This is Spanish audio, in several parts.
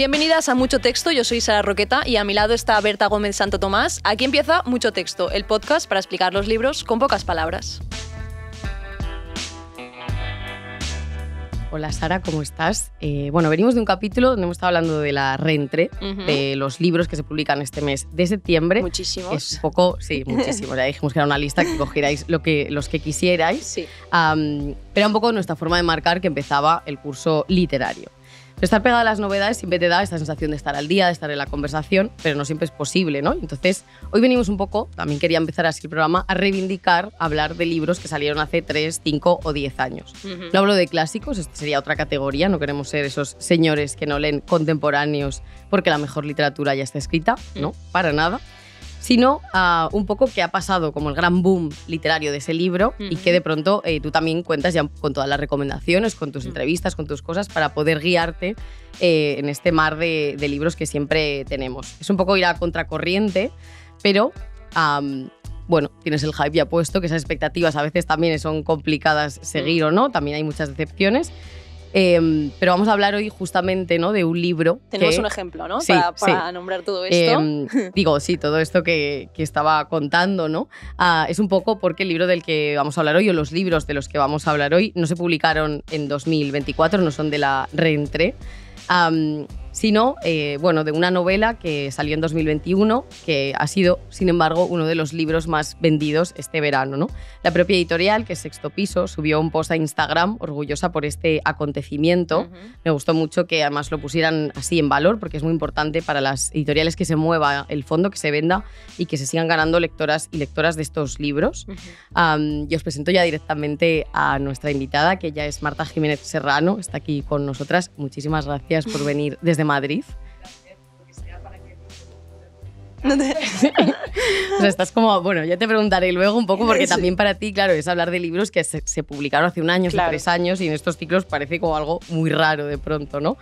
Bienvenidas a Mucho Texto, yo soy Sara Roqueta y a mi lado está Berta Gómez Santo Tomás. Aquí empieza Mucho Texto, el podcast para explicar los libros con pocas palabras. Hola Sara, ¿cómo estás? Eh, bueno, venimos de un capítulo donde hemos estado hablando de la reentre, de los libros que se publican este mes de septiembre. Muchísimos. Es poco, sí, muchísimos. ya dijimos que era una lista que cogierais lo que, los que quisierais. Sí. pero un poco nuestra forma de marcar que empezaba el curso literario estar pegada a las novedades siempre te da esta sensación de estar al día, de estar en la conversación, pero no siempre es posible, ¿no? Entonces, hoy venimos un poco, también quería empezar así el programa, a reivindicar, hablar de libros que salieron hace 3, 5 o 10 años. No hablo de clásicos, esta sería otra categoría, no queremos ser esos señores que no leen contemporáneos porque la mejor literatura ya está escrita, ¿no? Para nada sino ah, un poco que ha pasado, como el gran boom literario de ese libro y que de pronto eh, tú también cuentas ya con todas las recomendaciones, con tus mm. entrevistas, con tus cosas, para poder guiarte eh, en este mar de, libros que siempre tenemos. Es un poco ir a contracorriente, pero... bueno, tienes el hype ya puesto, que esas expectativas a veces también son complicadas mm. seguir o no, también hay muchas decepciones, Em, pero vamos a hablar hoy justamente ¿no? de un libro. Tenemos un ejemplo, ¿no? para, nombrar todo esto. Em, digo, sí, todo esto que, estaba contando, ¿no? Ah, es un poco porque el libro del que vamos a hablar hoy, o los libros de los que vamos a hablar hoy, no se publicaron en 2024, no son de la Rentre sino eh, bueno, de una novela que salió en 2021, que ha sido, sin embargo, uno de los libros más vendidos este verano. ¿no? La propia editorial, que es Sexto Piso, subió un post a Instagram orgullosa por este acontecimiento. Me gustó mucho que además lo pusieran así en valor, porque es muy importante para las editoriales que se mueva el fondo, que se venda y que se sigan ganando lectoras y lectoras de estos libros. y os presento ya directamente a nuestra invitada, que ya es Marta Jiménez Serrano, está aquí con nosotras. Muchísimas gracias por venir desde Madrid. estás como, bueno, ya te preguntaré luego un poco, porque también para ti, claro, es hablar de libros que se, publicaron hace un año, hace tres años, y en estos ciclos parece como algo muy raro de pronto, ¿no?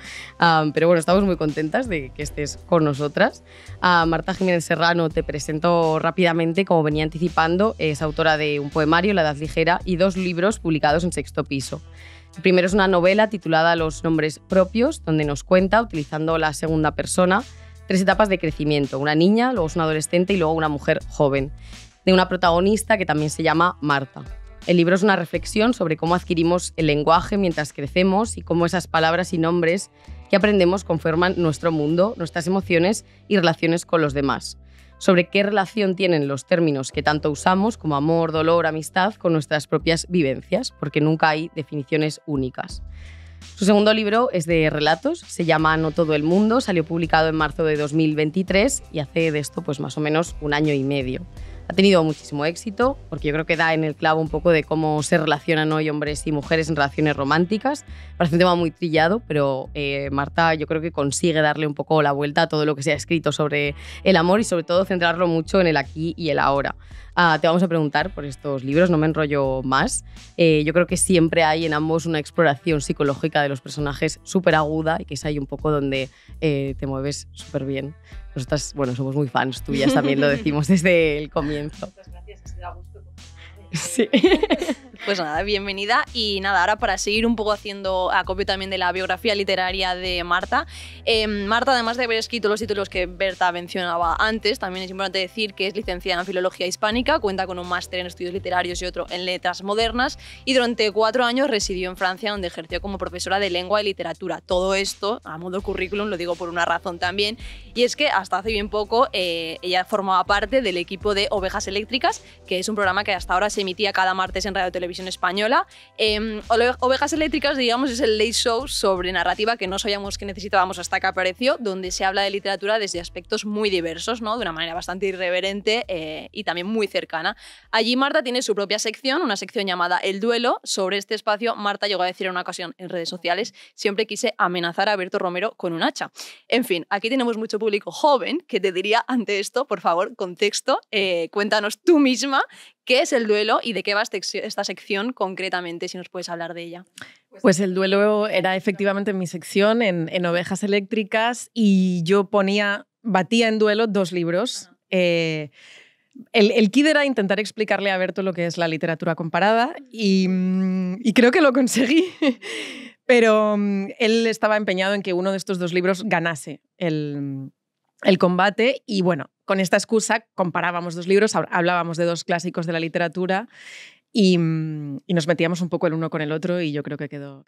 pero bueno, estamos muy contentas de que estés con nosotras. Ah, Marta Jiménez Serrano te presento rápidamente, como venía anticipando, es autora de un poemario, La Edad Ligera, y dos libros publicados en sexto piso. El primero es una novela titulada Los nombres propios, donde nos cuenta, utilizando la segunda persona, tres etapas de crecimiento, una niña, luego una adolescente y luego una mujer joven, de una protagonista que también se llama Marta. El libro es una reflexión sobre cómo adquirimos el lenguaje mientras crecemos y cómo esas palabras y nombres que aprendemos conforman nuestro mundo, nuestras emociones y relaciones con los demás sobre qué relación tienen los términos que tanto usamos como amor, dolor, amistad con nuestras propias vivencias, porque nunca hay definiciones únicas. Su segundo libro es de relatos, se llama No todo el mundo, salió publicado en marzo de 2023 y hace de esto pues más o menos un año y medio ha tenido muchísimo éxito, porque yo creo que da en el clavo un poco de cómo se relacionan hoy hombres y mujeres en relaciones románticas. Parece un tema muy trillado, pero eh, Marta yo creo que consigue darle un poco la vuelta a todo lo que se ha escrito sobre el amor y sobre todo centrarlo mucho en el aquí y el ahora. Ah, te vamos a preguntar por estos libros, no me enrollo más. Eh, yo creo que siempre hay en ambos una exploración psicológica de los personajes súper aguda y que es ahí un poco donde eh, te mueves súper bien. Nosotras, bueno, somos muy fans tuyas, también lo decimos desde el comienzo. Muchas gracias, Pues nada, bienvenida. Y nada, ahora para seguir un poco haciendo acopio también de la biografía literaria de Marta. Em, Marta, además de haber escrito los títulos que Berta mencionaba antes, también es importante decir que es licenciada en Filología Hispánica, cuenta con un máster en Estudios Literarios y otro en Letras Modernas, y durante cuatro años residió en Francia, donde ejerció como profesora de lengua y literatura. Todo esto, a modo currículum, lo digo por una razón también, y es que hasta hace bien poco eh, ella formaba parte del equipo de Ovejas Eléctricas, que es un programa que hasta ahora se emitía cada martes en Radio Televisión Visión española. Em, Ovejas Eléctricas, digamos, es el late show sobre narrativa que no sabíamos que necesitábamos hasta que apareció, donde se habla de literatura desde aspectos muy diversos, ¿no? de una manera bastante irreverente eh, y también muy cercana. Allí Marta tiene su propia sección, una sección llamada El Duelo. Sobre este espacio, Marta llegó a decir en una ocasión en redes sociales, siempre quise amenazar a Berto Romero con un hacha. En fin, aquí tenemos mucho público joven que te diría ante esto, por favor, contexto, eh, cuéntanos tú misma ¿Qué es el duelo y de qué va este esta sección concretamente, si nos puedes hablar de ella? Pues, pues el duelo era efectivamente mi sección en, Ovejas Eléctricas y yo ponía, batía en duelo dos libros. Eh, el, el kid era intentar explicarle a Berto lo que es la literatura comparada y, mm, y creo que lo conseguí. Pero mm, él estaba empeñado en que uno de estos dos libros ganase el, el combate y bueno, con esta excusa comparábamos dos libros, hablábamos de dos clásicos de la literatura mm, y, nos metíamos un poco el uno con el otro y yo creo que quedó...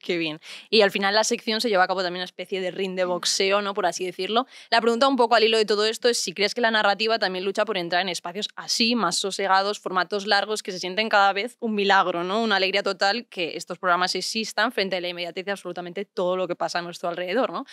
Qué bien. Y al final la sección se lleva a cabo también una especie de ring de boxeo, ¿no? Por así decirlo. La pregunta un poco al hilo de todo esto es si crees que la narrativa también lucha por entrar en espacios así, más sosegados, formatos largos, que se sienten cada vez un milagro, ¿no? Una alegría total que estos programas existan frente a la inmediatez de absolutamente todo lo que pasa a nuestro alrededor, ¿no?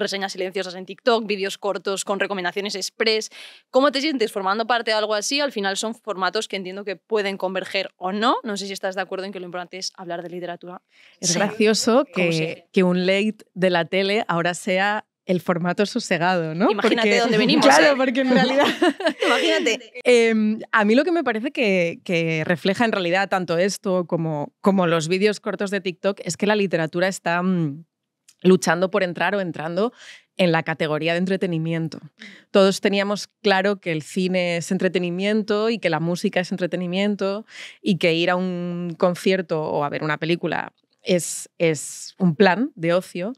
reseñas silenciosas en TikTok, vídeos cortos con recomendaciones express. ¿Cómo te sientes formando parte de algo así? Al final son formatos que entiendo que pueden converger o no. No sé si estás de acuerdo en que lo importante es hablar de literatura. Es gracioso que, un late de la tele ahora sea el formato sosegado, ¿no? Imagínate dónde venimos. Claro, ¿eh? porque en realidad. Imagínate. Em, a mí lo que me parece que, que, refleja en realidad tanto esto como, como los vídeos cortos de TikTok es que la literatura está. Mm, luchando por entrar o entrando en la categoría de entretenimiento. Todos teníamos claro que el cine es entretenimiento y que la música es entretenimiento y que ir a un concierto o a ver una película es, es un plan de ocio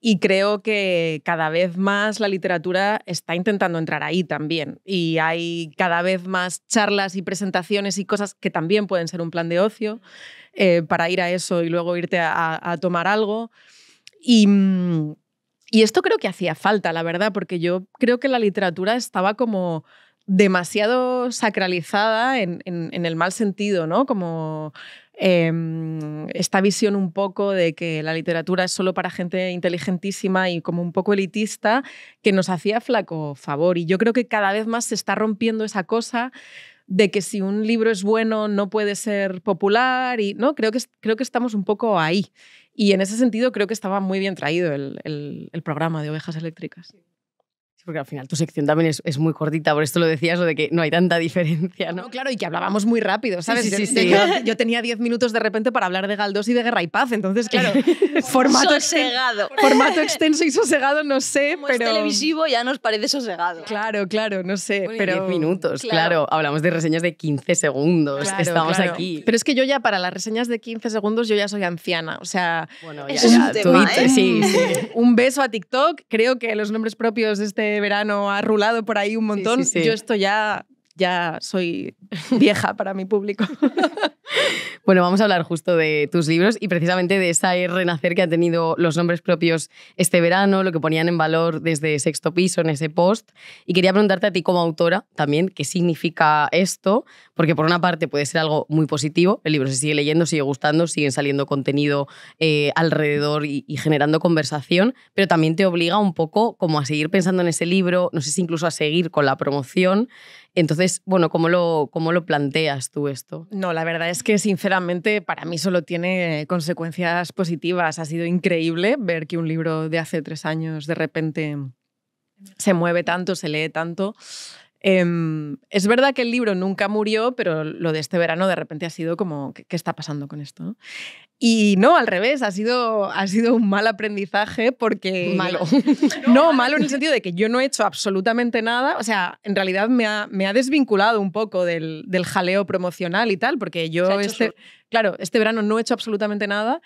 y creo que cada vez más la literatura está intentando entrar ahí también. Y hay cada vez más charlas y presentaciones y cosas que también pueden ser un plan de ocio eh, para ir a eso y luego irte a tomar algo. Mm, y, esto creo que hacía falta, la verdad, porque yo creo que la literatura estaba como demasiado sacralizada en, el mal sentido, ¿no? Como em, esta visión un poco de que la literatura es solo para gente inteligentísima y como un poco elitista, que nos hacía flaco favor. Y yo creo que cada vez más se está rompiendo esa cosa de que si un libro es bueno no puede ser popular y no creo que creo que estamos un poco ahí y en ese sentido creo que estaba muy bien traído el, el, el programa de ovejas eléctricas porque al final tu sección también es, muy cortita, por esto lo decías, lo de que no hay tanta diferencia, ¿no? claro, y que hablábamos muy rápido, ¿sabes? yo, tenía 10 minutos de repente para hablar de Galdós y de Guerra y Paz, entonces, claro, formato, sosegado. formato extenso y sosegado, no sé, pero... Es televisivo ya nos parece sosegado. Claro, claro, no sé, pero... 10 minutos, claro. hablamos de reseñas de 15 segundos, estamos aquí. Pero es que yo ya para las reseñas de 15 segundos yo ya soy anciana, o sea... Bueno, ya, un beso a TikTok, creo que los nombres propios de este este verano ha rulado por ahí un montón. Yo esto ya ya soy vieja para mi público. bueno, vamos a hablar justo de tus libros y precisamente de esa e renacer que ha tenido los nombres propios este verano, lo que ponían en valor desde sexto piso en ese post. Y quería preguntarte a ti como autora también qué significa esto, porque por una parte puede ser algo muy positivo, el libro se sigue leyendo, sigue gustando, siguen saliendo contenido eh, alrededor y, y generando conversación, pero también te obliga un poco como a seguir pensando en ese libro, no sé si incluso a seguir con la promoción. Entonces, bueno, lo, cómo lo planteas tú esto? No, la verdad es que sinceramente para mí solo tiene consecuencias positivas. Ha sido increíble ver que un libro de hace tres años de repente se mueve tanto, se lee tanto. Em, es verdad que el libro nunca murió, pero lo de este verano de repente ha sido como, ¿qué, está pasando con esto? Y no, al revés, ha sido, ha sido un mal aprendizaje porque... Malo. no, malo en el sentido de que yo no he hecho absolutamente nada, o sea, en realidad me ha, me ha desvinculado un poco del, del, jaleo promocional y tal, porque yo este, claro, este verano no he hecho absolutamente nada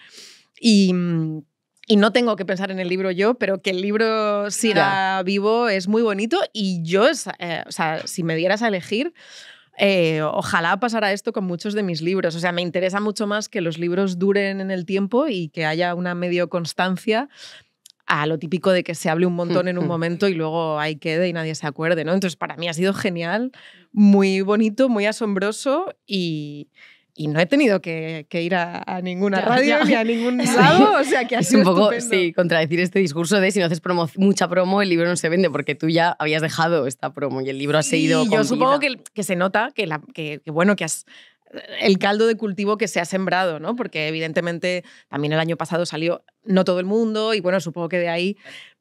y mm, y no tengo que pensar en el libro yo, pero que el libro siga vivo es muy bonito y yo, eh, o sea, si me dieras a elegir, eh, ojalá pasara esto con muchos de mis libros. O sea, me interesa mucho más que los libros duren en el tiempo y que haya una medio constancia a lo típico de que se hable un montón en un momento y luego ahí quede y nadie se acuerde, ¿no? Entonces, para mí ha sido genial, muy bonito, muy asombroso y, y no he tenido que, ir a, ninguna radio ni a ningún lado, o sea que ha sido es un poco sí contradecir este discurso de si no haces mucha promo el libro no se vende porque tú ya habías dejado esta promo y el libro ha seguido. Y yo supongo que, se nota que bueno que has el caldo de cultivo que se ha sembrado, ¿no? Porque evidentemente también el año pasado salió no todo el mundo y bueno, supongo que de ahí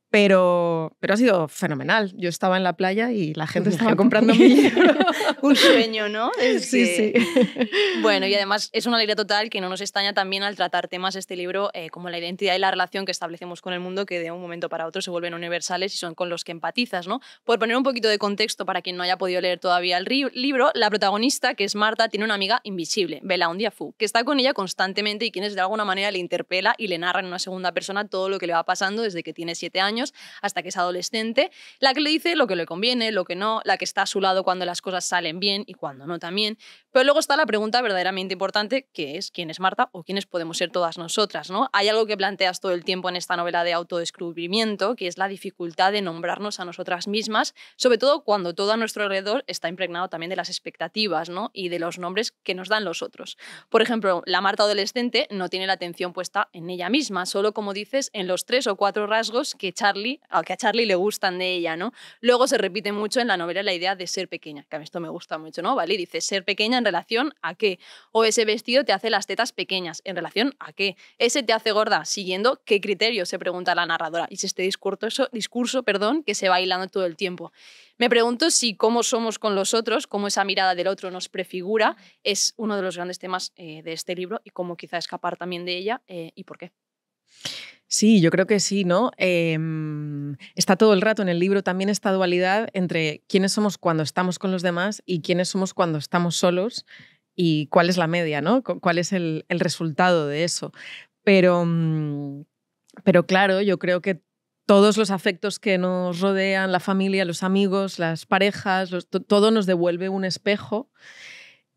pero, pero ha sido fenomenal. Yo estaba en la playa y la gente estaba comprando mi libro. Un sueño, ¿no? sí, sí. Bueno, y además es una alegría total que no nos extraña también al tratar temas este libro eh, como la identidad y la relación que establecemos con el mundo que de un momento para otro se vuelven universales y son con los que empatizas, ¿no? Por poner un poquito de contexto para quien no haya podido leer todavía el libro, la protagonista, que es Marta, tiene una amiga invisible, Bella fu que está con ella constantemente y quienes de alguna manera le interpela y le narra en una segunda persona todo lo que le va pasando desde que tiene siete años hasta que es adolescente, la que le dice lo que le conviene, lo que no, la que está a su lado cuando las cosas salen bien y cuando no también, luego está la pregunta verdaderamente importante, que es quién es Marta o quiénes podemos ser todas nosotras, ¿no? Hay algo que planteas todo el tiempo en esta novela de autodescubrimiento, que es la dificultad de nombrarnos a nosotras mismas, sobre todo cuando todo a nuestro alrededor está impregnado también de las expectativas, ¿no? Y de los nombres que nos dan los otros. Por ejemplo, la Marta adolescente no tiene la atención puesta en ella misma, solo como dices, en los tres o cuatro rasgos que Charlie, que a Charlie le gustan de ella, ¿no? Luego se repite mucho en la novela la idea de ser pequeña, que a mí esto me gusta mucho, ¿no? Vale, dice ser pequeña en relación a qué. O ese vestido te hace las tetas pequeñas, en relación a qué. Ese te hace gorda, siguiendo qué criterio, se pregunta la narradora. Y si este discurso, discurso perdón, que se va hilando todo el tiempo. Me pregunto si cómo somos con los otros, cómo esa mirada del otro nos prefigura, es uno de los grandes temas eh, de este libro y cómo quizá escapar también de ella eh, y por qué. Sí, yo creo que sí, ¿no? Em, Em, está todo el rato en el libro también esta dualidad entre quiénes somos cuando estamos con los demás y quiénes somos cuando estamos solos y cuál es la media, ¿no? Cuál es el, resultado de eso. Pero, mm, pero claro, yo creo que todos los afectos que nos rodean, la familia, los amigos, las parejas, todo nos devuelve un espejo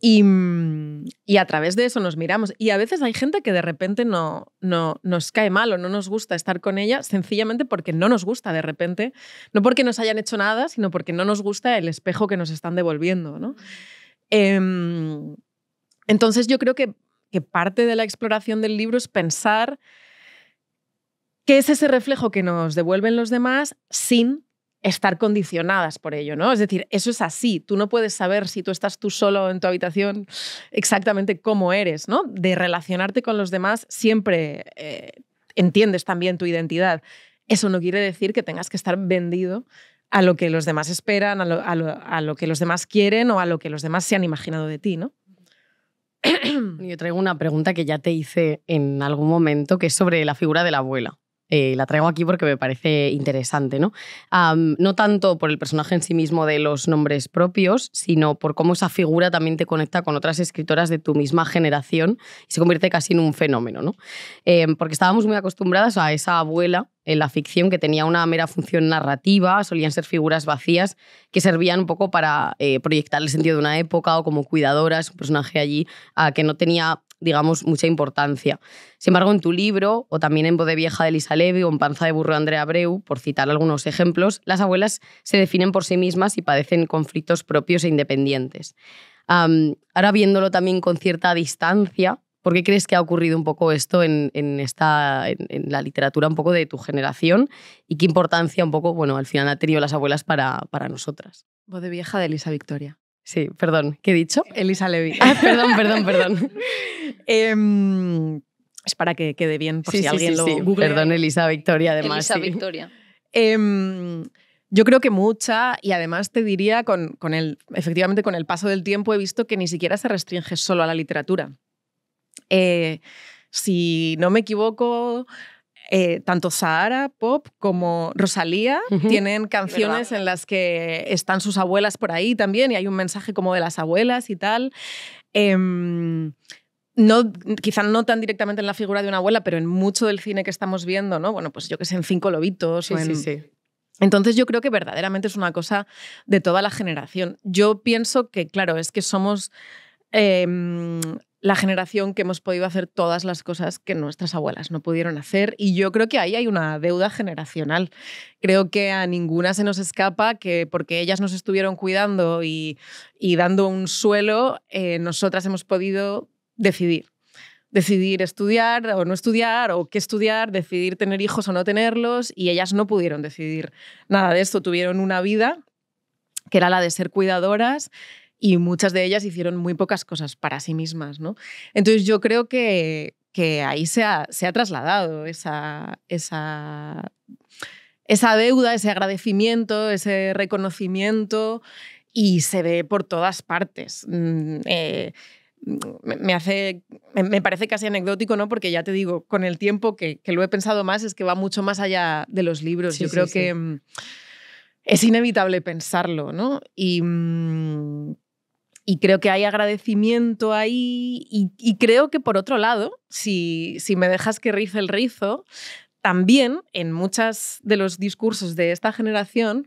Mm, y, a través de eso nos miramos. Y a veces hay gente que de repente no, no, nos cae mal o no nos gusta estar con ella, sencillamente porque no nos gusta de repente, no porque nos hayan hecho nada, sino porque no nos gusta el espejo que nos están devolviendo. ¿no? Em, entonces yo creo que, que parte de la exploración del libro es pensar qué es ese reflejo que nos devuelven los demás sin estar condicionadas por ello, ¿no? Es decir, eso es así. Tú no puedes saber si tú estás tú solo en tu habitación exactamente cómo eres, ¿no? De relacionarte con los demás siempre eh, entiendes también tu identidad. Eso no quiere decir que tengas que estar vendido a lo que los demás esperan, a lo, que los demás quieren o a lo que los demás se han imaginado de ti, ¿no? Yo traigo una pregunta que ya te hice en algún momento, que es sobre la figura de la abuela. Eh, la traigo aquí porque me parece interesante, ¿no? no tanto por el personaje en sí mismo de los nombres propios, sino por cómo esa figura también te conecta con otras escritoras de tu misma generación y se convierte casi en un fenómeno, ¿no? Em, porque estábamos muy acostumbradas a esa abuela en la ficción que tenía una mera función narrativa, solían ser figuras vacías que servían un poco para eh, proyectar el sentido de una época o como cuidadoras, un personaje allí a ah, que no tenía digamos, mucha importancia. Sin embargo, en tu libro, o también en de Vieja de Elisa Levy o en Panza de Burro de Andrea Abreu, por citar algunos ejemplos, las abuelas se definen por sí mismas y padecen conflictos propios e independientes. ahora viéndolo también con cierta distancia, ¿Por qué crees que ha ocurrido un poco esto en, esta, en, la literatura un poco de tu generación? ¿Y qué importancia un poco, bueno, al final ha tenido las abuelas para, para nosotras? Bodevieja de vieja de Elisa Victoria. Sí, perdón, ¿qué he dicho? Elisa Levy. Ah, perdón, perdón, perdón. Em, es para que quede bien, por si alguien lo Perdón, Elisa Victoria, además. Elisa Victoria. Em, yo creo que mucha, y además te diría, con, con, el, efectivamente con el paso del tiempo he visto que ni siquiera se restringe solo a la literatura. Eh, si no me equivoco, eh, tanto Sahara Pop como Rosalía tienen canciones en las que están sus abuelas por ahí también y hay un mensaje como de las abuelas y tal. Em, no, quizá no tan directamente en la figura de una abuela, pero en mucho del cine que estamos viendo, ¿no? Bueno, pues yo que sé, en Cinco Lobitos sí, Sí, Entonces yo creo que verdaderamente es una cosa de toda la generación. Yo pienso que, claro, es que somos... Em, la generación que hemos podido hacer todas las cosas que nuestras abuelas no pudieron hacer. Y yo creo que ahí hay una deuda generacional. Creo que a ninguna se nos escapa que porque ellas nos estuvieron cuidando y, dando un suelo, eh, nosotras hemos podido decidir. Decidir estudiar o no estudiar o qué estudiar, decidir tener hijos o no tenerlos. Y ellas no pudieron decidir nada de esto. Tuvieron una vida que era la de ser cuidadoras y muchas de ellas hicieron muy pocas cosas para sí mismas. ¿no? Entonces yo creo que, que ahí se ha, se ha trasladado esa, esa, deuda, ese agradecimiento, ese reconocimiento y se ve por todas partes. Mm, eh, me, hace, me parece casi anecdótico, ¿no? Porque ya te digo, con el tiempo que, lo he pensado más, es que va mucho más allá de los libros. Yo creo que mm, es inevitable pensarlo, ¿no? Y mm, y creo que hay agradecimiento ahí y, creo que por otro lado, si, me dejas que rice el rizo, también en muchos de los discursos de esta generación,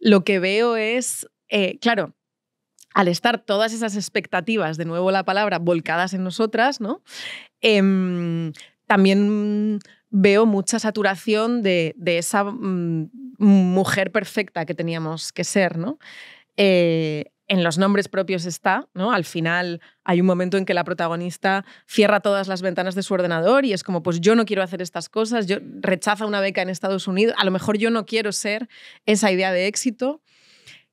lo que veo es, eh, claro, al estar todas esas expectativas, de nuevo la palabra, volcadas en nosotras, ¿no? Em, también veo mucha saturación de, de esa mm, mujer perfecta que teníamos que ser, ¿no? Eh, en los nombres propios está, ¿no? Al final hay un momento en que la protagonista cierra todas las ventanas de su ordenador y es como, pues yo no quiero hacer estas cosas, yo rechaza una beca en Estados Unidos, a lo mejor yo no quiero ser esa idea de éxito,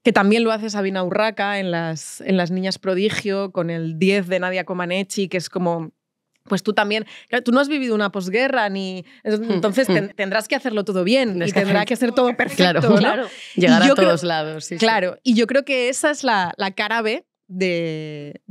que también lo hace Sabina Urraca en las, en las Niñas Prodigio, con el 10 de Nadia Comaneci, que es como pues tú también, tú no has vivido una posguerra ni entonces tendrás que hacerlo todo bien y tendrá que ser todo perfecto, llegar a todos lados, claro. Y yo creo que esa es la, la cara B de,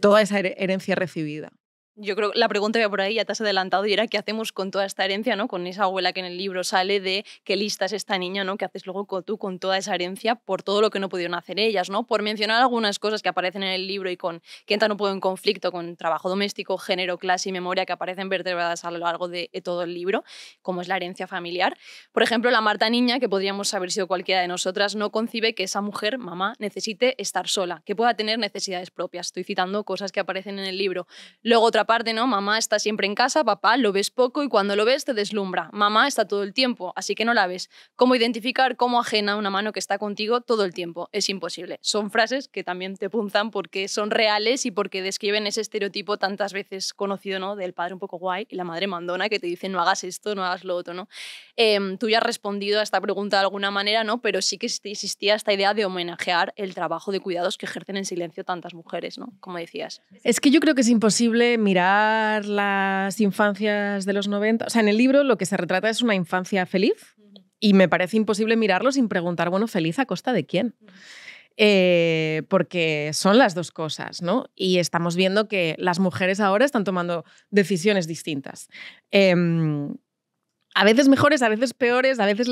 toda esa herencia recibida. Yo creo que la pregunta había por ahí, ya te has adelantado, y era qué hacemos con toda esta herencia, ¿no? Con esa abuela que en el libro sale de qué lista es esta niña, ¿no? ¿Qué haces luego tú con toda esa herencia por todo lo que no pudieron hacer ellas, ¿no? Por mencionar algunas cosas que aparecen en el libro y con que entran un poco en conflicto con trabajo doméstico, género, clase y memoria que aparecen vertebradas a lo largo de todo el libro, como es la herencia familiar. Por ejemplo, la Marta niña, que podríamos haber sido cualquiera de nosotras, no concibe que esa mujer, mamá, necesite estar sola, que pueda tener necesidades propias. Estoy citando cosas que aparecen en el libro. Luego otra parte, ¿no? Mamá está siempre en casa, papá lo ves poco y cuando lo ves te deslumbra. Mamá está todo el tiempo, así que no la ves. ¿Cómo identificar cómo ajena una mano que está contigo todo el tiempo? Es imposible. Son frases que también te punzan porque son reales y porque describen ese estereotipo tantas veces conocido, ¿no? Del padre un poco guay y la madre mandona que te dice no hagas esto, no hagas lo otro, ¿no? Em, tú ya has respondido a esta pregunta de alguna manera, ¿no? Pero sí que existía esta idea de homenajear el trabajo de cuidados que ejercen en silencio tantas mujeres, ¿no? Como decías. Es que yo creo que es imposible mirar mirar las infancias de los 90, o sea, en el libro lo que se retrata es una infancia feliz y me parece imposible mirarlo sin preguntar, bueno, feliz a costa de quién. Eh, porque son las dos cosas, ¿no? Y estamos viendo que las mujeres ahora están tomando decisiones distintas. Em, a veces mejores, a veces peores, a veces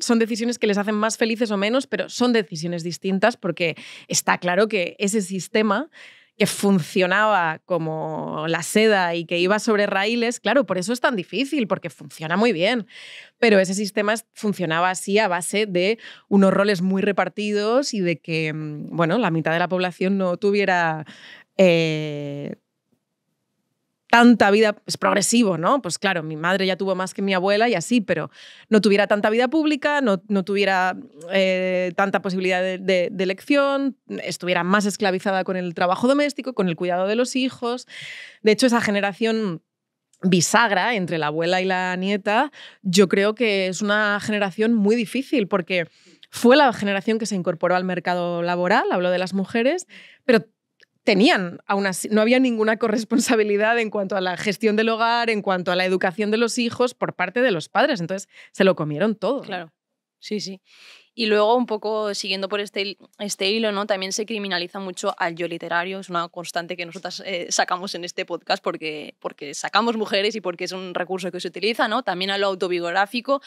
son decisiones que les hacen más felices o menos, pero son decisiones distintas porque está claro que ese sistema que funcionaba como la seda y que iba sobre raíles, claro, por eso es tan difícil, porque funciona muy bien. Pero ese sistema funcionaba así a base de unos roles muy repartidos y de que, mm, bueno, la mitad de la población no tuviera eh, tanta vida, es progresivo, ¿no? Pues claro, mi madre ya tuvo más que mi abuela y así, pero no tuviera tanta vida pública, no, tuviera eh, tanta posibilidad de, elección, estuviera más esclavizada con el trabajo doméstico, con el cuidado de los hijos. De hecho, esa generación bisagra entre la abuela y la nieta, yo creo que es una generación muy difícil porque fue la generación que se incorporó al mercado laboral, hablo de las mujeres, pero tenían, aún así, no había ninguna corresponsabilidad en cuanto a la gestión del hogar, en cuanto a la educación de los hijos por parte de los padres. Entonces, se lo comieron todo. Claro, sí, sí. Y luego, un poco siguiendo por este, este hilo, ¿no? también se criminaliza mucho al yo literario. Es una constante que nosotras eh, sacamos en este podcast porque, porque sacamos mujeres y porque es un recurso que se utiliza. ¿no? También a lo autobiográfico,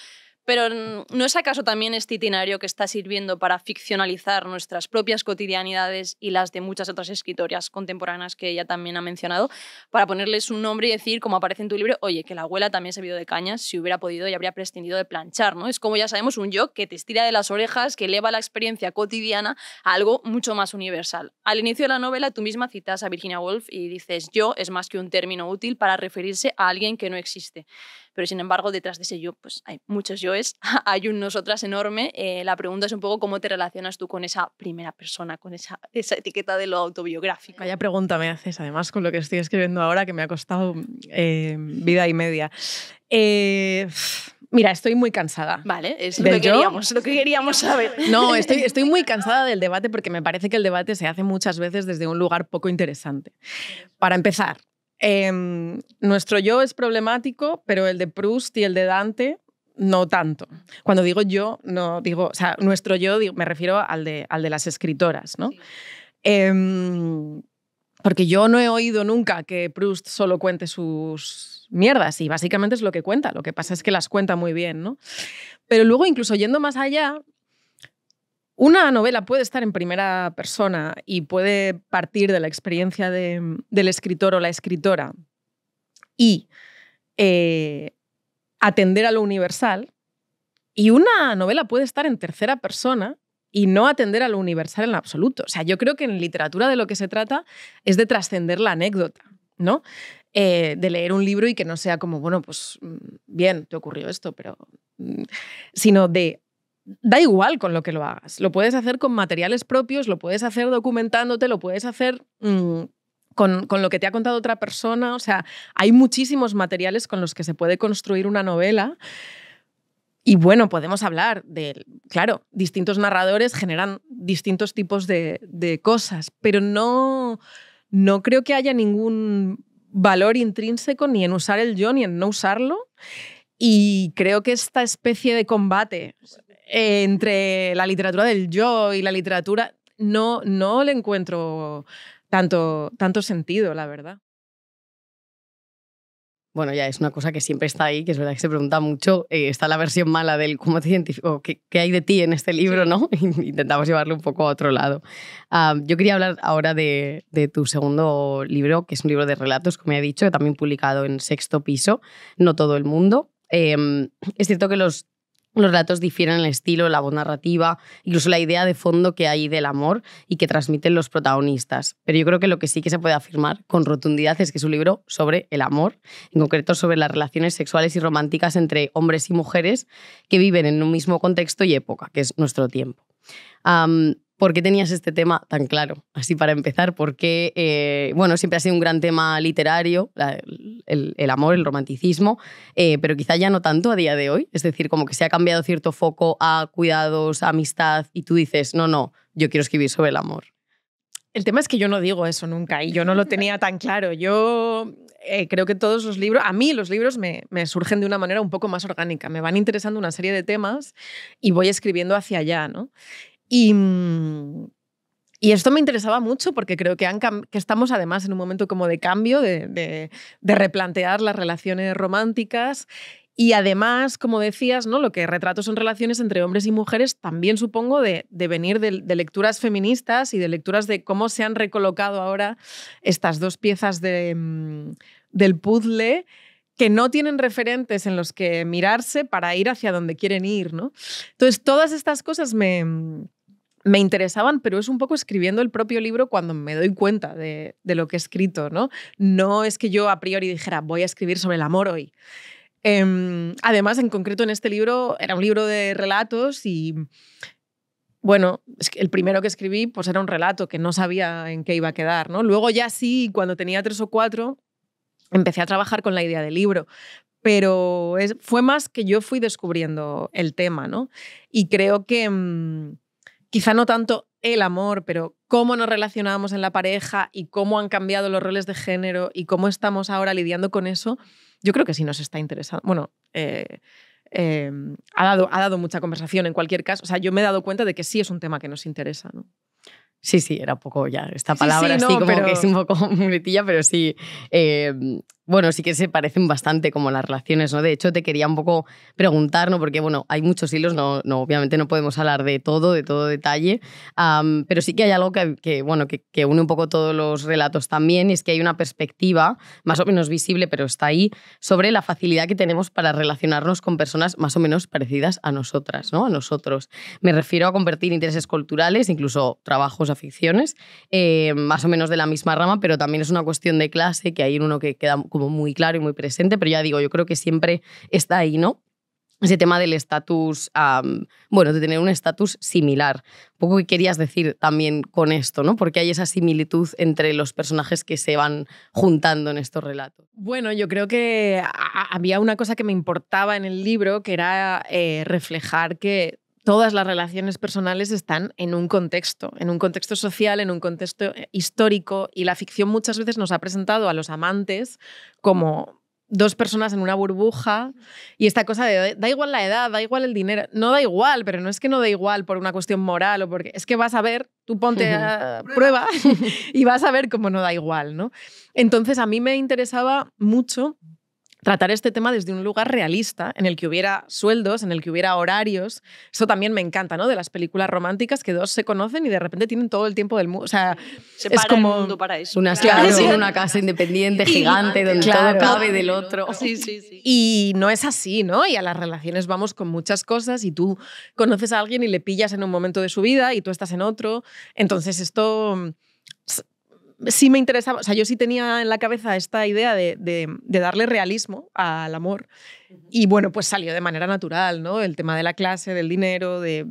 pero ¿no es acaso también este itinerario que está sirviendo para ficcionalizar nuestras propias cotidianidades y las de muchas otras escritoras contemporáneas que ella también ha mencionado, para ponerles un nombre y decir, como aparece en tu libro, oye, que la abuela también se vio de cañas, si hubiera podido y habría prescindido de planchar, ¿no? Es como ya sabemos un yo que te estira de las orejas, que eleva la experiencia cotidiana a algo mucho más universal. Al inicio de la novela tú misma citas a Virginia Woolf y dices, yo es más que un término útil para referirse a alguien que no existe pero sin embargo detrás de ese yo pues hay muchos yoes, hay un nosotras enorme. Eh, la pregunta es un poco cómo te relacionas tú con esa primera persona, con esa, esa etiqueta de lo autobiográfico. Vaya pregunta me haces además con lo que estoy escribiendo ahora que me ha costado eh, vida y media. Eh, mira, estoy muy cansada. Vale, es lo que, queríamos, lo que queríamos saber. No, estoy, estoy muy cansada del debate porque me parece que el debate se hace muchas veces desde un lugar poco interesante. Para empezar, Em, nuestro yo es problemático, pero el de Proust y el de Dante no tanto. Cuando digo yo, no digo, o sea, nuestro yo me refiero al de, al de las escritoras, ¿no? Em, porque yo no he oído nunca que Proust solo cuente sus mierdas y básicamente es lo que cuenta, lo que pasa es que las cuenta muy bien, ¿no? Pero luego incluso yendo más allá, una novela puede estar en primera persona y puede partir de la experiencia del escritor o la escritora y eh, atender a lo universal. Y una novela puede estar en tercera persona y no atender a lo universal en absoluto. O sea, yo creo que en literatura de lo que se trata es de trascender la anécdota, ¿no? Eh, de leer un libro y que no sea como, bueno, pues mm, bien, te ocurrió esto, pero... Mm, sino de da igual con lo que lo hagas. Lo puedes hacer con materiales propios, lo puedes hacer documentándote, lo puedes hacer mm, con, lo que te ha contado otra persona. O sea, hay muchísimos materiales con los que se puede construir una novela. Y bueno, podemos hablar de, claro, distintos narradores generan distintos tipos de, de cosas, pero no, no creo que haya ningún valor intrínseco ni en usar el yo ni en no usarlo. Y creo que esta especie de combate entre la literatura del yo y la literatura, no, no le encuentro tanto, tanto sentido, la verdad. Bueno, ya es una cosa que siempre está ahí, que es verdad que se pregunta mucho. Eh, está la versión mala del cómo te identifico, qué, qué hay de ti en este libro, ¿no? Intentamos llevarlo un poco a otro lado. Ah, yo quería hablar ahora de, de, tu segundo libro, que es un libro de relatos, como he dicho, también publicado en sexto piso, No todo el mundo. Em, es cierto que los los relatos difieren en el estilo, la voz narrativa, incluso la idea de fondo que hay del amor y que transmiten los protagonistas. Pero yo creo que lo que sí que se puede afirmar con rotundidad es que es un libro sobre el amor, en concreto sobre las relaciones sexuales y románticas entre hombres y mujeres que viven en un mismo contexto y época, que es nuestro tiempo. ¿Por qué tenías este tema tan claro? Así para empezar, porque, eh, bueno, siempre ha sido un gran tema literario, el, amor, el romanticismo, eh, pero quizá ya no tanto a día de hoy. Es decir, como que se ha cambiado cierto foco a cuidados, amistad, y tú dices, no, no, yo quiero escribir sobre el amor. El tema es que yo no digo eso nunca y yo no lo tenía tan claro. Yo eh, creo que todos los libros, a mí los libros me, me, surgen de una manera un poco más orgánica, me van interesando una serie de temas y voy escribiendo hacia allá, ¿no? Y, mm, y esto me interesaba mucho porque creo que, estamos además en un momento como de cambio, de, replantear las relaciones románticas. Y además, como decías, ¿no? lo que retrato son relaciones entre hombres y mujeres, también supongo de, venir de, lecturas feministas y de lecturas de cómo se han recolocado ahora estas dos piezas mm, del puzzle que no tienen referentes en los que mirarse para ir hacia donde quieren ir. ¿no? Entonces, todas estas cosas me, mm, me interesaban, pero es un poco escribiendo el propio libro cuando me doy cuenta de, lo que he escrito, ¿no? No es que yo a priori dijera, voy a escribir sobre el amor hoy. Em, además, en concreto en este libro, era un libro de relatos y, bueno, el primero que escribí pues era un relato que no sabía en qué iba a quedar, ¿no? Luego ya sí, cuando tenía tres o cuatro, empecé a trabajar con la idea del libro. Pero fue más que yo fui descubriendo el tema, ¿no? Y creo que... Mm, quizá no tanto el amor, pero cómo nos relacionábamos en la pareja y cómo han cambiado los roles de género y cómo estamos ahora lidiando con eso, yo creo que sí nos está interesando. Bueno, eh, em, ha, dado, ha dado mucha conversación en cualquier caso. O sea, yo me he dado cuenta de que sí es un tema que nos interesa. ¿no? Sí, sí, era un poco ya esta palabra así pero... que es un poco muletilla, pero sí, em, bueno, sí que se parecen bastante como las relaciones, ¿no? De hecho, te quería un poco preguntar, ¿no? Porque, bueno, hay muchos hilos, no, no obviamente no podemos hablar de todo, de todo detalle, pero sí que hay algo que, que bueno, que, que, une un poco todos los relatos también, y es que hay una perspectiva, más o menos visible, pero está ahí, sobre la facilidad que tenemos para relacionarnos con personas más o menos parecidas a nosotras, ¿no? A nosotros. Me refiero a convertir intereses culturales, incluso trabajos, aficiones, eh, más o menos de la misma rama, pero también es una cuestión de clase, que hay uno que queda muy claro y muy presente, pero ya digo, yo creo que siempre está ahí, ¿no? Ese tema del estatus, bueno, de tener un estatus similar. Un poco que querías decir también con esto, ¿no? Porque hay esa similitud entre los personajes que se van juntando en estos relatos. Bueno, yo creo que había una cosa que me importaba en el libro, que era eh, reflejar que todas las relaciones personales están en un contexto, en un contexto social, en un contexto eh, histórico, y la ficción muchas veces nos ha presentado a los amantes como dos personas en una burbuja y esta cosa de da igual la edad, da igual el dinero, no da igual, pero no es que no da igual por una cuestión moral o porque es que vas a ver, tú ponte a prueba y vas a ver cómo no da igual, ¿no? Entonces a mí me interesaba mucho tratar este tema desde un lugar realista, en el que hubiera sueldos, en el que hubiera horarios. Eso también me encanta, ¿no? De las películas románticas que dos se conocen y de repente tienen todo el tiempo del mundo. O sea, es como mundo Una, una casa independiente, gigante, donde todo cabe del otro. Sí, sí, sí. Y no es así, ¿no? Y a las relaciones vamos con muchas cosas y tú conoces a alguien y le pillas en un momento de su vida y tú estás en otro. Entonces esto sí me interesaba, o sea, yo sí tenía en la cabeza esta idea de, darle realismo al amor y bueno, pues salió de manera natural, ¿no? El tema de la clase, del dinero, de,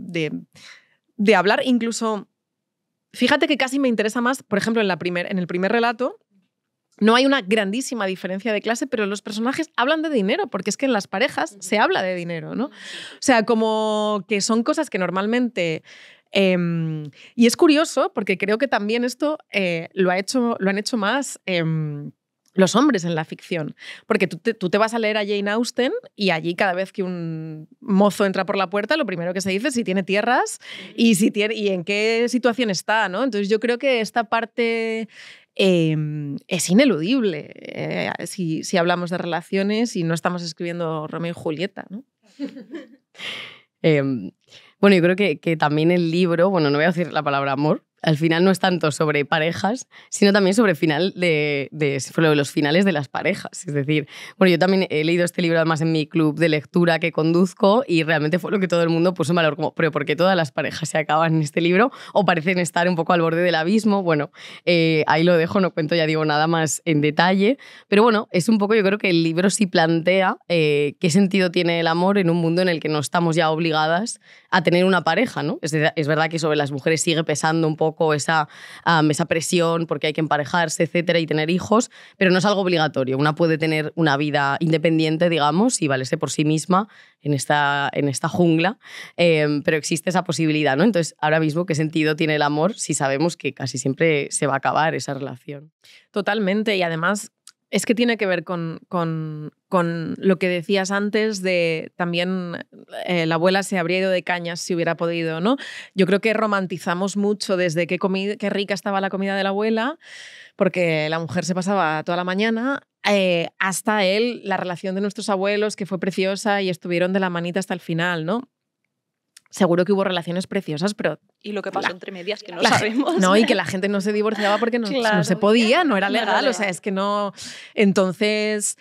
de hablar incluso... Fíjate que casi me interesa más, por ejemplo, en, la primer, en el primer relato, no hay una grandísima diferencia de clase, pero los personajes hablan de dinero, porque es que en las parejas se habla de dinero, ¿no? O sea, como que son cosas que normalmente Em, y es curioso porque creo que también esto eh, lo, ha hecho, lo han hecho más... Em, los hombres en la ficción. Porque tú te, vas a leer a Jane Austen y allí cada vez que un mozo entra por la puerta, lo primero que se dice es si tiene tierras y, si tiene, y en qué situación está. ¿no? Entonces yo creo que esta parte em, es ineludible eh, si, hablamos de relaciones y no estamos escribiendo Romeo y Julieta. ¿no? Bueno, yo creo que, que también el libro, bueno, no voy a decir la palabra amor, al final no es tanto sobre parejas, sino también sobre final de, de, los finales de las parejas. Es decir, bueno, yo también he leído este libro además en mi club de lectura que conduzco y realmente fue lo que todo el mundo puso en valor, como, pero porque todas las parejas se acaban en este libro o parecen estar un poco al borde del abismo? Bueno, eh, ahí lo dejo, no cuento ya digo nada más en detalle, pero bueno, es un poco, yo creo que el libro sí plantea eh, qué sentido tiene el amor en un mundo en el que no estamos ya obligadas a tener una pareja, ¿no? es verdad que sobre las mujeres sigue pesando un poco esa, esa presión porque hay que emparejarse, etcétera, y tener hijos, pero no es algo obligatorio. Una puede tener una vida independiente, digamos, y valerse por sí misma en esta, en esta jungla, em, pero existe esa posibilidad, ¿no? Entonces, ahora mismo, ¿qué sentido tiene el amor si sabemos que casi siempre se va a acabar esa relación? Totalmente, y además es que tiene que ver con, lo que decías antes de también eh, la abuela se habría ido de cañas si hubiera podido, ¿no? Yo creo que romantizamos mucho desde qué, qué rica estaba la comida de la abuela, porque la mujer se pasaba toda la mañana, eh, hasta él, la relación de nuestros abuelos, que fue preciosa y estuvieron de la manita hasta el final, ¿no? seguro que hubo relaciones preciosas, pero... Y lo que pasó entre medias, que no sabemos. No, y que la gente no se divorciaba porque no, se podía, no era legal, o sea, es que no... Entonces,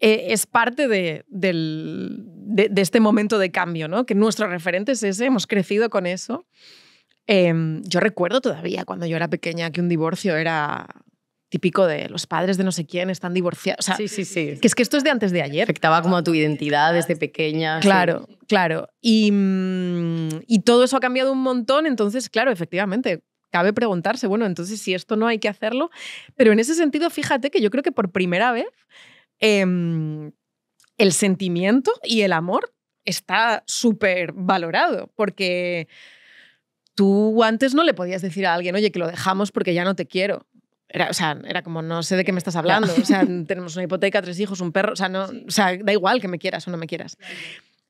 e, es parte de, este momento de cambio, ¿no? Que nuestro referente es ese, hemos crecido con eso. Em, yo recuerdo todavía cuando yo era pequeña que un divorcio era típico de los padres de no sé quién están divorciados. sí, sí, sí. Que es que esto es de antes de ayer. Afectaba como a tu identidad desde pequeña. Claro, claro. Mm, y, todo eso ha cambiado un montón, entonces, claro, efectivamente, cabe preguntarse, bueno, entonces si esto no hay que hacerlo. Pero en ese sentido, fíjate que yo creo que por primera vez em, el sentimiento y el amor está súper valorado, porque tú antes no le podías decir a alguien, oye, que lo dejamos porque ya no te quiero. Era, o sea, era como, no sé de qué me estás hablando. O sea, tenemos una hipoteca, tres hijos, un perro. O sea, no, sea, da igual que me quieras o no me quieras.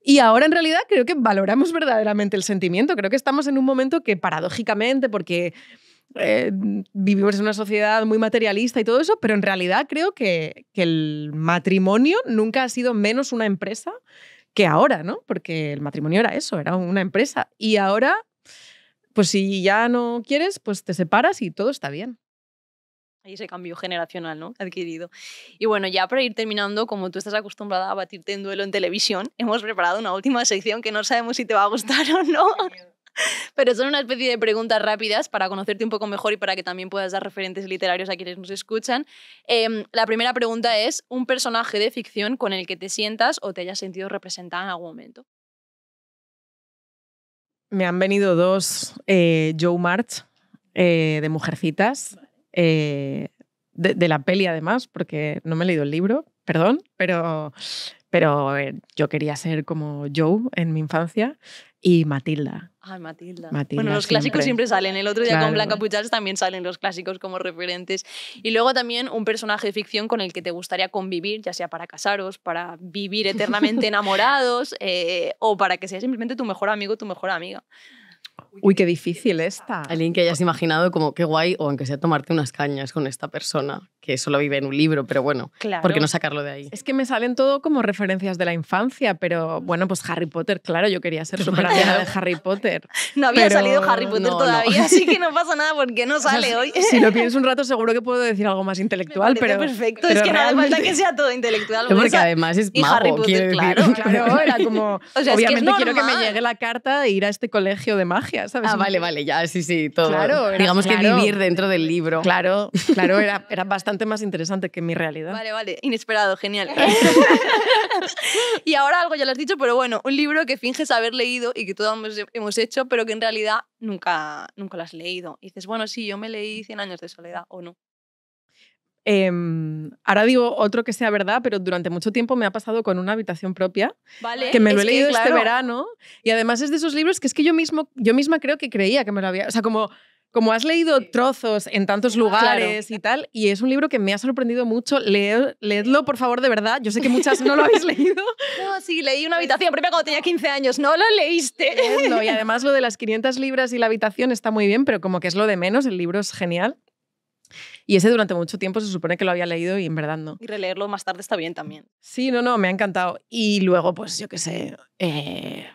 Y ahora en realidad creo que valoramos verdaderamente el sentimiento. Creo que estamos en un momento que paradójicamente, porque eh, vivimos en una sociedad muy materialista y todo eso, pero en realidad creo que, que, el matrimonio nunca ha sido menos una empresa que ahora, ¿no? Porque el matrimonio era eso, era una empresa. Y ahora, pues si ya no quieres, pues te separas y todo está bien hay ese cambio generacional ¿no? adquirido. Y bueno, ya para ir terminando, como tú estás acostumbrada a batirte en duelo en televisión, hemos preparado una última sección que no sabemos si te va a gustar o no. Pero son una especie de preguntas rápidas para conocerte un poco mejor y para que también puedas dar referentes literarios a quienes nos escuchan. Em, la primera pregunta es, ¿un personaje de ficción con el que te sientas o te hayas sentido representada en algún momento? Me han venido dos, eh, Joe March, eh, de Mujercitas, eh, de, la peli además, porque no me he leído el libro, perdón, pero, pero yo quería ser como Joe en mi infancia y Matilda. Ay, Matilda. bueno, los clásicos siempre salen. El otro día con Blanca Puchas también salen los clásicos como referentes. Y luego también un personaje de ficción con el que te gustaría convivir, ya sea para casaros, para vivir eternamente enamorados eh, o para que sea simplemente tu mejor amigo, tu mejor amiga. Uy, qué difícil esta. Alguien que hayas imaginado como qué guay, o aunque sea tomarte unas cañas con esta persona, que solo vive en un libro, pero bueno, claro. ¿por qué no sacarlo de ahí? Es que me salen todo como referencias de la infancia, pero bueno, pues Harry Potter, claro, yo quería ser súper de Harry Potter. no había salido Harry Potter todavía, así que no pasa nada porque no sale hoy. si lo pienso un rato, seguro que puedo decir algo más intelectual, pero. Perfecto, es que nada, falta que sea todo intelectual. Porque además es y mago, claro, claro. Era como. obviamente quiero que me llegue la carta de ir a este colegio de magia Ah, vale, vale, ya, sí, sí, todo. digamos que vivir dentro del libro. Claro, claro, era, era bastante más interesante que mi realidad. Vale, vale, inesperado, genial. y ahora algo ya lo has dicho, pero bueno, un libro que finges haber leído y que todos hemos hecho, pero que en realidad nunca, nunca lo has leído. Y dices, bueno, sí, yo me leí 100 años de soledad, o no. Em, ahora digo otro que sea verdad, pero durante mucho tiempo me ha pasado con una habitación propia, vale, que me lo he leído este verano, y además es de esos libros que es que yo, mismo, yo misma creo que creía que me lo había... O sea, como como has leído trozos en tantos lugares y tal, y es un libro que me ha sorprendido mucho, leedlo por favor de verdad. Yo sé que muchas no lo habéis leído. No, sí, leí una habitación propia cuando tenía 15 años, no lo leíste. Y además lo de las 500 libras y la habitación está muy bien, pero como que es lo de menos, el libro es genial. Y ese durante mucho tiempo se supone que lo había leído y en verdad no. Y releerlo más tarde está bien también. Sí, no, no, me ha encantado. Y luego, pues yo qué sé. Eh,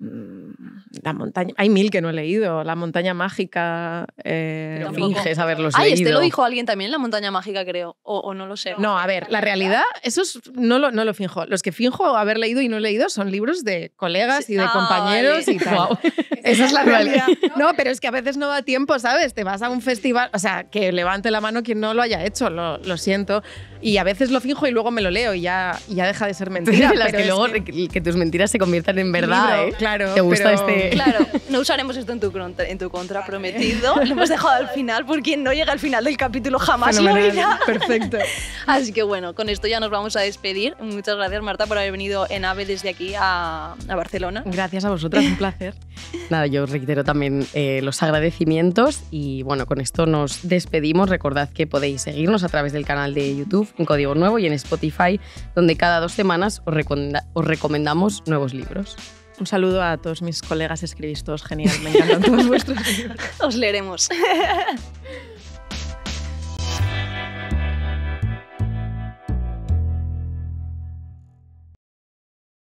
Mm, la montaña. Hay mil que no he leído. La montaña mágica. Eh, finges haberlos Ay, este lo dijo alguien también, la montaña mágica, creo. O, no lo sé. No, a ver, la realidad, eso no, lo, no lo finjo. Los que finjo haber leído y no leído son libros de colegas y de compañeros y tal. Esa es la realidad. No, pero es que a veces no da tiempo, ¿sabes? Te vas a un festival. O sea, que levante la mano quien no lo haya hecho, lo, siento. Y a veces lo finjo y luego me lo leo y ya, ya deja de ser mentira. que luego que... tus mentiras se conviertan en verdad, Claro. ¿eh? claro. ¿Te gusta este? Claro, no usaremos esto en tu, contra, en tu contra prometido. Lo hemos dejado al final porque no llega al final del capítulo jamás lo irá. Perfecto. Así que bueno, con esto ya nos vamos a despedir. Muchas gracias, Marta, por haber venido en AVE desde aquí a, Barcelona. Gracias a vosotras, un placer. Nada, yo reitero también eh, los agradecimientos y bueno, con esto nos despedimos. Recordad que podéis seguirnos a través del canal de YouTube en Código Nuevo y en Spotify, donde cada dos semanas os recomendamos nuevos libros. Un saludo a todos mis colegas escribistas, genial, me encantan todos vuestros Os leeremos.